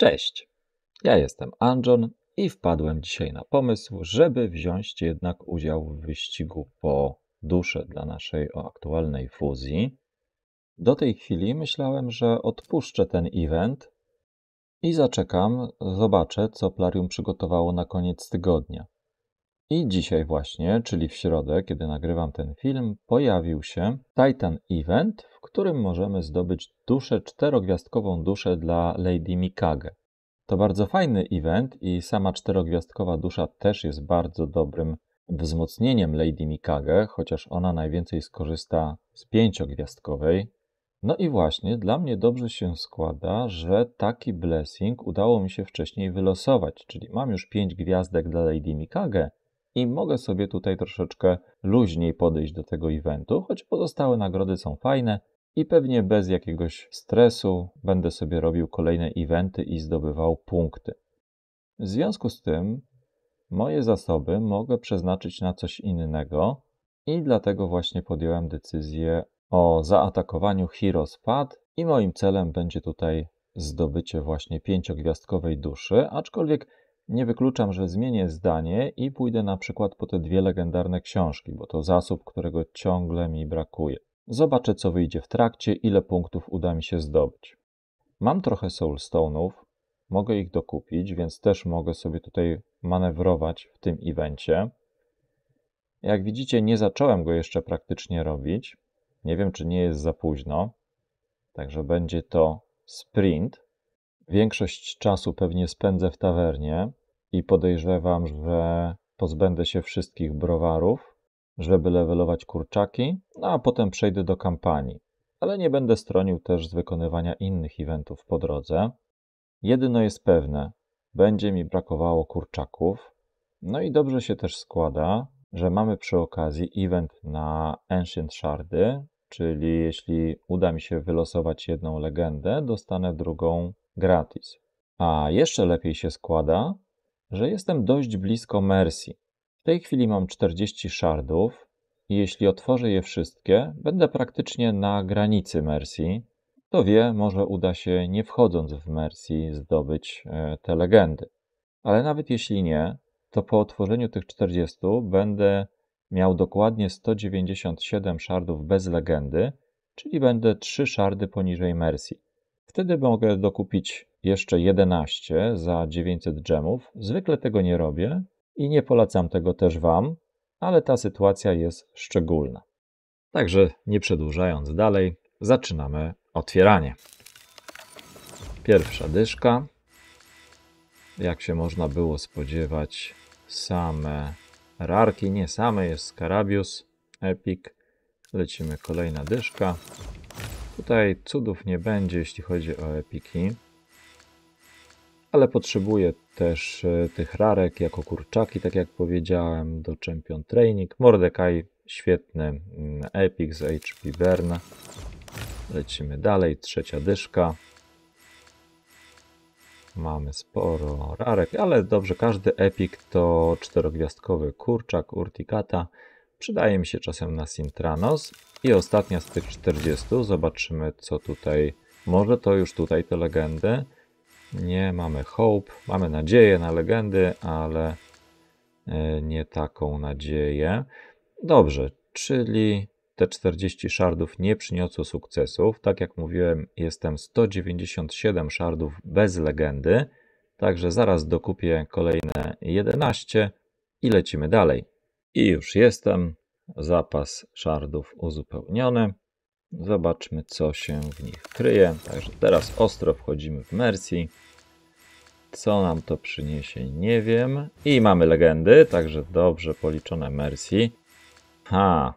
Cześć, ja jestem Anjon i wpadłem dzisiaj na pomysł, żeby wziąć jednak udział w wyścigu po duszę dla naszej aktualnej fuzji. Do tej chwili myślałem, że odpuszczę ten event i zaczekam, zobaczę, co Plarium przygotowało na koniec tygodnia. I dzisiaj właśnie, czyli w środę, kiedy nagrywam ten film, pojawił się Titan Event, w którym możemy zdobyć duszę, czterogwiazdkową duszę dla Lady Mikage. To bardzo fajny event i sama czterogwiazdkowa dusza też jest bardzo dobrym wzmocnieniem Lady Mikage, chociaż ona najwięcej skorzysta z pięciogwiazdkowej. No i właśnie dla mnie dobrze się składa, że taki blessing udało mi się wcześniej wylosować, czyli mam już pięć gwiazdek dla Lady Mikage, i mogę sobie tutaj troszeczkę luźniej podejść do tego eventu, choć pozostałe nagrody są fajne i pewnie bez jakiegoś stresu będę sobie robił kolejne eventy i zdobywał punkty. W związku z tym moje zasoby mogę przeznaczyć na coś innego i dlatego właśnie podjąłem decyzję o zaatakowaniu Hirospad i moim celem będzie tutaj zdobycie właśnie pięciogwiazdkowej duszy, aczkolwiek nie wykluczam, że zmienię zdanie i pójdę na przykład po te dwie legendarne książki, bo to zasób, którego ciągle mi brakuje. Zobaczę, co wyjdzie w trakcie, ile punktów uda mi się zdobyć. Mam trochę Soulstone'ów, mogę ich dokupić, więc też mogę sobie tutaj manewrować w tym evencie. Jak widzicie, nie zacząłem go jeszcze praktycznie robić. Nie wiem, czy nie jest za późno. Także będzie to sprint. Większość czasu pewnie spędzę w tawernie i podejrzewam, że pozbędę się wszystkich browarów, żeby levelować kurczaki, no a potem przejdę do kampanii. Ale nie będę stronił też z wykonywania innych eventów po drodze. Jedyno jest pewne, będzie mi brakowało kurczaków. No i dobrze się też składa, że mamy przy okazji event na Ancient Shardy, czyli jeśli uda mi się wylosować jedną legendę, dostanę drugą gratis. A jeszcze lepiej się składa, że jestem dość blisko Mercy. W tej chwili mam 40 shardów i jeśli otworzę je wszystkie, będę praktycznie na granicy Mercy. Kto wie, może uda się nie wchodząc w Mercy zdobyć e, te legendy. Ale nawet jeśli nie, to po otworzeniu tych 40 będę miał dokładnie 197 shardów bez legendy, czyli będę 3 szardy poniżej Mercy. Wtedy mogę dokupić jeszcze 11 za 900 dżemów. Zwykle tego nie robię i nie polecam tego też Wam, ale ta sytuacja jest szczególna. Także nie przedłużając dalej, zaczynamy otwieranie. Pierwsza dyszka. Jak się można było spodziewać, same rarki, nie same, jest Scarabius, Epic. Lecimy kolejna dyszka. Tutaj cudów nie będzie, jeśli chodzi o epiki ale potrzebuję też e, tych rarek jako kurczaki, tak jak powiedziałem, do Champion Training. Mordekaj, świetny mm, Epic z HP Vern. Lecimy dalej, trzecia dyszka. Mamy sporo rarek, ale dobrze, każdy Epic to czterogwiazdkowy kurczak Urticata. Przydaje mi się czasem na Sintranos. I ostatnia z tych 40, zobaczymy co tutaj, może to już tutaj te legendy. Nie mamy hope, mamy nadzieję na legendy, ale e, nie taką nadzieję. Dobrze, czyli te 40 szardów nie przyniosło sukcesów. Tak jak mówiłem, jestem 197 szardów bez legendy, także zaraz dokupię kolejne 11 i lecimy dalej. I już jestem, zapas szardów uzupełniony. Zobaczmy, co się w nich kryje. Także teraz ostro wchodzimy w Mercy. Co nam to przyniesie, nie wiem. I mamy legendy, także dobrze policzone Mercy. Ha.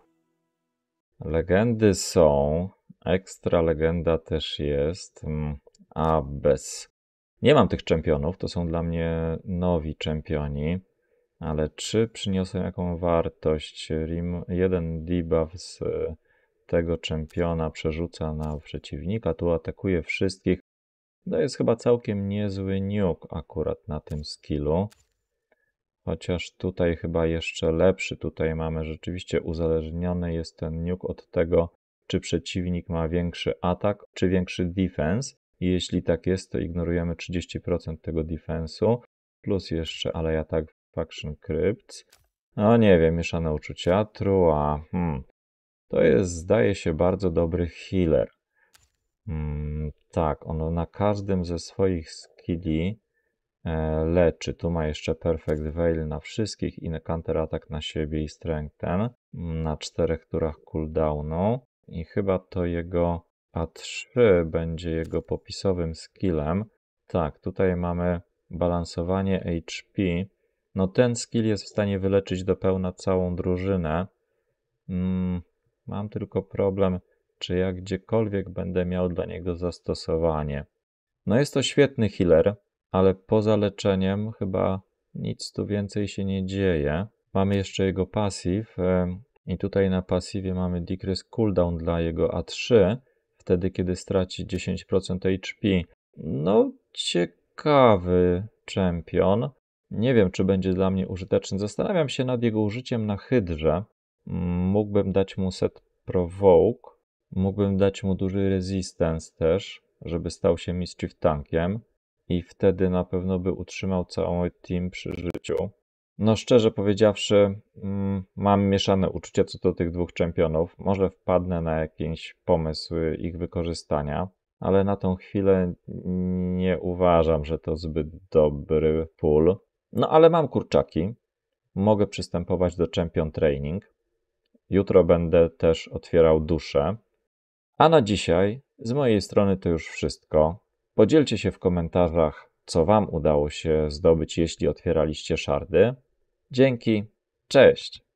Legendy są. Ekstra legenda też jest. Hmm. A bez. Nie mam tych czempionów, to są dla mnie nowi czempioni. Ale czy przyniosą jaką wartość? Rim, jeden debuff z tego czempiona przerzuca na przeciwnika, tu atakuje wszystkich. To jest chyba całkiem niezły niuk akurat na tym skillu. Chociaż tutaj chyba jeszcze lepszy. Tutaj mamy rzeczywiście uzależniony jest ten niuk od tego, czy przeciwnik ma większy atak, czy większy defense. I jeśli tak jest, to ignorujemy 30% tego defensu, plus jeszcze ale atak Faction Crypts. No nie wiem, mieszane uczucia. Trua. Hmm. To jest, zdaje się, bardzo dobry healer. Mm, tak, on na każdym ze swoich skilli e, leczy. Tu ma jeszcze Perfect Veil na wszystkich i counter atak na siebie i strengthen mm, na czterech turach cooldownu. I chyba to jego A3 będzie jego popisowym skillem. Tak, tutaj mamy balansowanie HP. No ten skill jest w stanie wyleczyć do pełna całą drużynę. Mm, Mam tylko problem, czy ja gdziekolwiek będę miał dla niego zastosowanie. No jest to świetny healer, ale poza leczeniem chyba nic tu więcej się nie dzieje. Mamy jeszcze jego pasyw i tutaj na pasywie mamy decrease cooldown dla jego A3, wtedy kiedy straci 10% HP. No ciekawy czempion. Nie wiem, czy będzie dla mnie użyteczny. Zastanawiam się nad jego użyciem na hydrze, Mógłbym dać mu set provoke. Mógłbym dać mu duży resistance też, żeby stał się mischief tankiem. I wtedy na pewno by utrzymał cały team przy życiu. No szczerze powiedziawszy, mm, mam mieszane uczucia co do tych dwóch czempionów. Może wpadnę na jakiś pomysł ich wykorzystania, ale na tą chwilę nie uważam, że to zbyt dobry pull. No ale mam kurczaki. Mogę przystępować do champion training. Jutro będę też otwierał duszę. A na dzisiaj z mojej strony to już wszystko. Podzielcie się w komentarzach, co Wam udało się zdobyć, jeśli otwieraliście szardy. Dzięki, cześć!